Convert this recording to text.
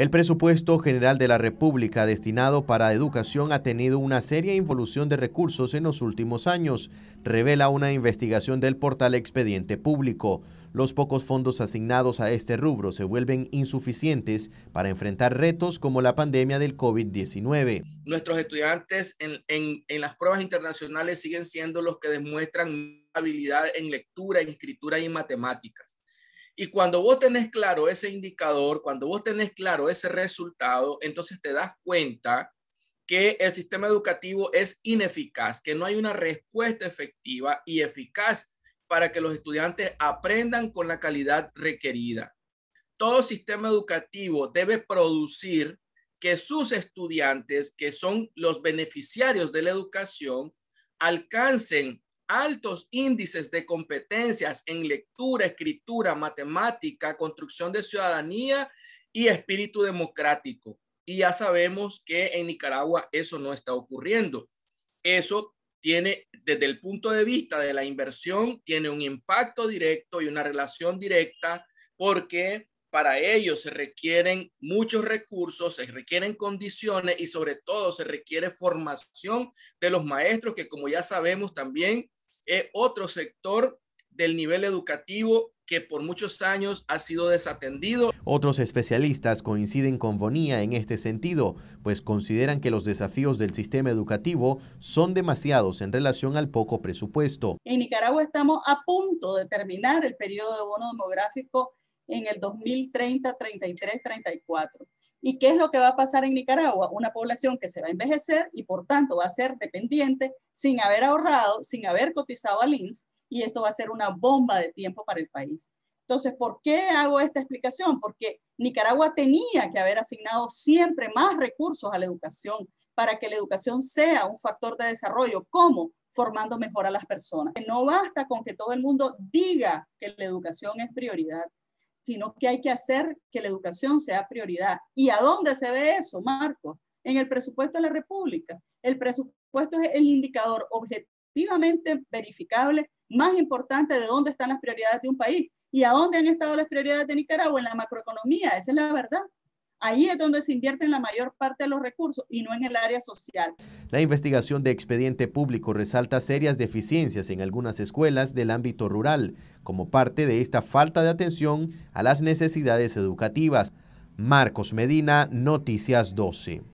El presupuesto general de la República destinado para educación ha tenido una seria involución de recursos en los últimos años, revela una investigación del portal Expediente Público. Los pocos fondos asignados a este rubro se vuelven insuficientes para enfrentar retos como la pandemia del COVID-19. Nuestros estudiantes en, las pruebas internacionales siguen siendo los que demuestran habilidad en lectura, escritura y matemáticas. Y cuando vos tenés claro ese indicador, cuando vos tenés claro ese resultado, entonces te das cuenta que el sistema educativo es ineficaz, que no hay una respuesta efectiva y eficaz para que los estudiantes aprendan con la calidad requerida. Todo sistema educativo debe producir que sus estudiantes, que son los beneficiarios de la educación, alcancen altos índices de competencias en lectura, escritura, matemática, construcción de ciudadanía y espíritu democrático. Y ya sabemos que en Nicaragua eso no está ocurriendo. Eso tiene, desde el punto de vista de la inversión, tiene un impacto directo y una relación directa porque para ello se requieren muchos recursos, se requieren condiciones y sobre todo se requiere formación de los maestros que como ya sabemos también otro sector del nivel educativo que por muchos años ha sido desatendido. Otros especialistas coinciden con Bonía en este sentido, pues consideran que los desafíos del sistema educativo son demasiados en relación al poco presupuesto. En Nicaragua estamos a punto de terminar el periodo de bono demográfico en el 2030, 33, 34. ¿Y qué es lo que va a pasar en Nicaragua? Una población que se va a envejecer y por tanto va a ser dependiente sin haber ahorrado, sin haber cotizado al INS y esto va a ser una bomba de tiempo para el país. Entonces, ¿por qué hago esta explicación? Porque Nicaragua tenía que haber asignado siempre más recursos a la educación para que la educación sea un factor de desarrollo. ¿Cómo? Formando mejor a las personas. No basta con que todo el mundo diga que la educación es prioridad sino que hay que hacer que la educación sea prioridad. ¿Y a dónde se ve eso, Marco? En el presupuesto de la República. El presupuesto es el indicador objetivamente verificable más importante de dónde están las prioridades de un país. ¿Y a dónde han estado las prioridades de Nicaragua? En la macroeconomía, esa es la verdad. Ahí es donde se invierten la mayor parte de los recursos y no en el área social. La investigación de expediente público resalta serias deficiencias en algunas escuelas del ámbito rural, como parte de esta falta de atención a las necesidades educativas. Marcos Medina, Noticias 12.